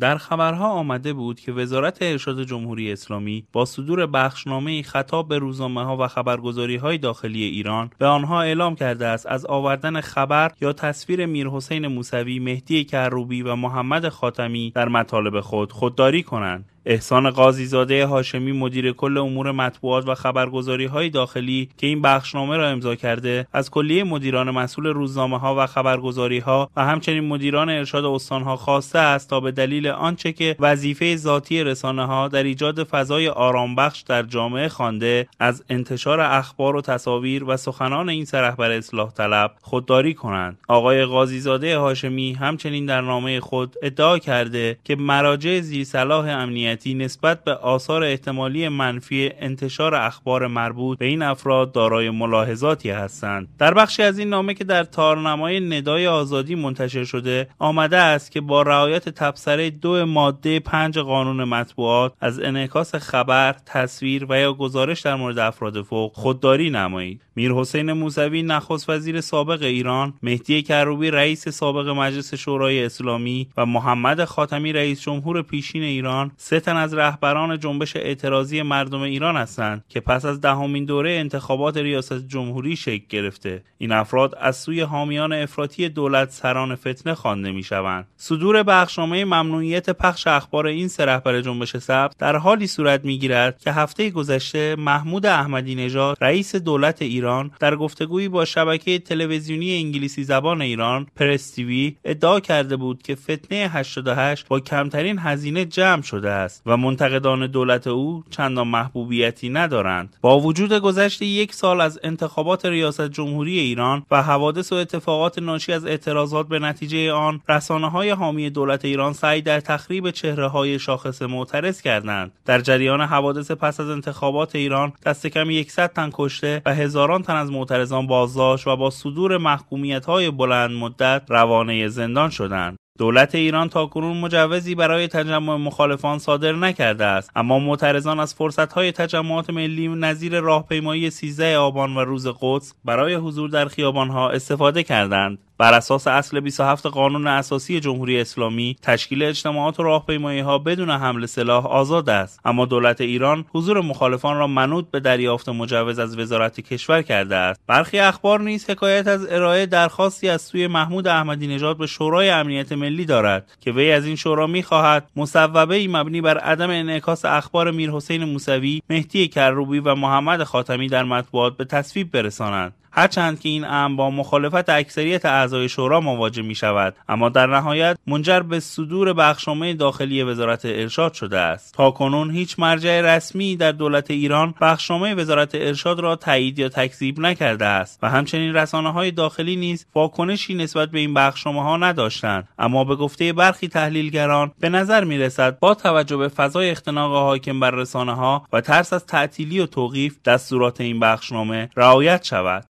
در خبرها آمده بود که وزارت ارشاد جمهوری اسلامی با صدور بخشنامه خطاب به روزنامه ها و خبرگزاری های داخلی ایران به آنها اعلام کرده است از آوردن خبر یا تصویر میرحسین موسوی، مهدی کروبی و محمد خاتمی در مطالب خود خودداری کنند. احسان زاده هاشمی مدیر کل امور مطبوعات و خبرگزاری های داخلی که این بخشنامه را امضا کرده از کلیه مدیران مسئول روزنامه ها و خبرگزاری ها و همچنین مدیران ارشاد استان ها خواسته است تا به دلیل آنچه که وظیفه ذاتی رسانه ها در ایجاد فضای آرام بخش در جامعه خوانده از انتشار اخبار و تصاویر و سخنان این سرهبر اصلاح طلب خودداری کنند آقای زاده هاشمی همچنین در نامه خود ادعا کرده که مراجع زیر صلاح امنیت امنیتی نسبت به آثار احتمالی منفی انتشار اخبار مربوط به این افراد دارای ملاحظاتی هستند در بخشی از این نامه که در تارنمای ندای آزادی منتشر شده آمده است که با رعایت تبصره دو ماده پنج قانون مطبوعات از انعکاس خبر تصویر و یا گزارش در مورد افراد فوق خودداری نمایید میرحسین موسوی نخست وزیر سابق ایران مهدی کروبی رئیس سابق مجلس شورای اسلامی و محمد خاتمی رئیس جمهور پیشین ایران سه تن از رهبران جنبش اعتراضی مردم ایران هستند که پس از دهمین دوره انتخابات ریاست جمهوری شکل گرفته این افراد از سوی حامیان افراطی دولت سران فتنه خوانده میشوند صدور بخشنامه ممنوعیت پخش اخبار این سه رهبر جنبش سبز در حالی صورت میگیرد که هفته گذشته محمود احمدی نژاد رئیس دولت ایران در گفتگویی با شبکه تلویزیونی انگلیسی زبان ایران پرس تیوی ادعا کرده بود که فتنه 88 با کمترین هزینه جمع شده است و منتقدان دولت او چندان محبوبیتی ندارند با وجود گذشت یک سال از انتخابات ریاست جمهوری ایران و حوادث و اتفاقات ناشی از اعتراضات به نتیجه آن رسانه های حامی دولت ایران سعی در تخریب چهره های شاخص معترض کردند در جریان حوادث پس از انتخابات ایران دست کم 100 تن کشته و هزاران هزاران تن از معترضان بازداشت و با صدور محکومیت های بلند مدت روانه زندان شدند. دولت ایران تا تاکنون مجوزی برای تجمع مخالفان صادر نکرده است اما معترضان از فرصتهای تجمعات ملی نظیر راهپیمایی 13 آبان و روز قدس برای حضور در خیابانها استفاده کردند بر اساس اصل 27 قانون اساسی جمهوری اسلامی تشکیل اجتماعات و راهپیمایی ها بدون حمل سلاح آزاد است اما دولت ایران حضور مخالفان را منوط به دریافت مجوز از وزارت کشور کرده است برخی اخبار نیز حکایت از ارائه درخواستی از سوی محمود احمدی نژاد به شورای امنیت ملی دارد که وی از این شورا میخواهد مصوبه ای مبنی بر عدم انعکاس اخبار میرحسین موسوی مهدی کروبی و محمد خاتمی در مطبوعات به تصویب برساند هرچند که این امر با مخالفت اکثریت اعضای شورا مواجه می شود اما در نهایت منجر به صدور بخشنامه داخلی وزارت ارشاد شده است تا کنون هیچ مرجع رسمی در دولت ایران بخشنامه وزارت ارشاد را تایید یا تکذیب نکرده است و همچنین رسانه های داخلی نیز واکنشی نسبت به این بخشنامه ها نداشتند اما به گفته برخی تحلیلگران به نظر می رسد با توجه به فضای اختناق حاکم بر رسانه ها و ترس از تعطیلی و توقیف دستورات این بخشنامه رعایت شود